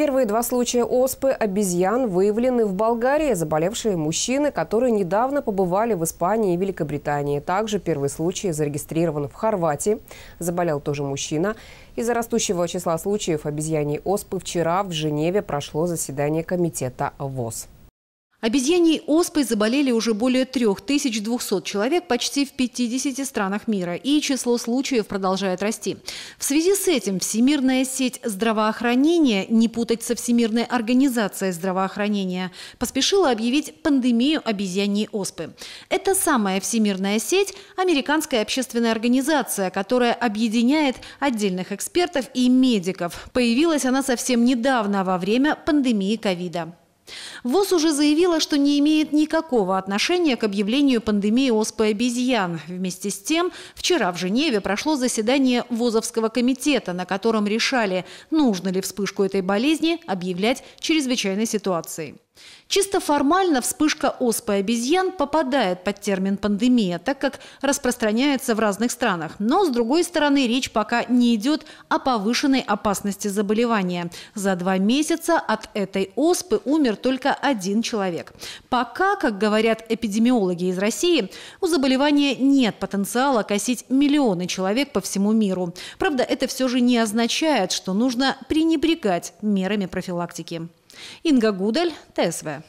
Первые два случая оспы обезьян выявлены в Болгарии. Заболевшие мужчины, которые недавно побывали в Испании и Великобритании. Также первый случай зарегистрирован в Хорватии. Заболел тоже мужчина. Из-за растущего числа случаев обезьяний оспы вчера в Женеве прошло заседание комитета ВОЗ. Обезьяньей оспой заболели уже более 3200 человек почти в 50 странах мира, и число случаев продолжает расти. В связи с этим Всемирная сеть здравоохранения, не путать со Всемирной организацией здравоохранения, поспешила объявить пандемию обезьяньей оспы. Это самая Всемирная сеть – американская общественная организация, которая объединяет отдельных экспертов и медиков. Появилась она совсем недавно во время пандемии ковида. ВОЗ уже заявила, что не имеет никакого отношения к объявлению пандемии оспы обезьян. Вместе с тем, вчера в Женеве прошло заседание ВОЗовского комитета, на котором решали, нужно ли вспышку этой болезни объявлять чрезвычайной ситуацией. Чисто формально вспышка оспы обезьян попадает под термин «пандемия», так как распространяется в разных странах. Но, с другой стороны, речь пока не идет о повышенной опасности заболевания. За два месяца от этой оспы умер только один человек. Пока, как говорят эпидемиологи из России, у заболевания нет потенциала косить миллионы человек по всему миру. Правда, это все же не означает, что нужно пренебрегать мерами профилактики. Инга Гудель, ТСВ.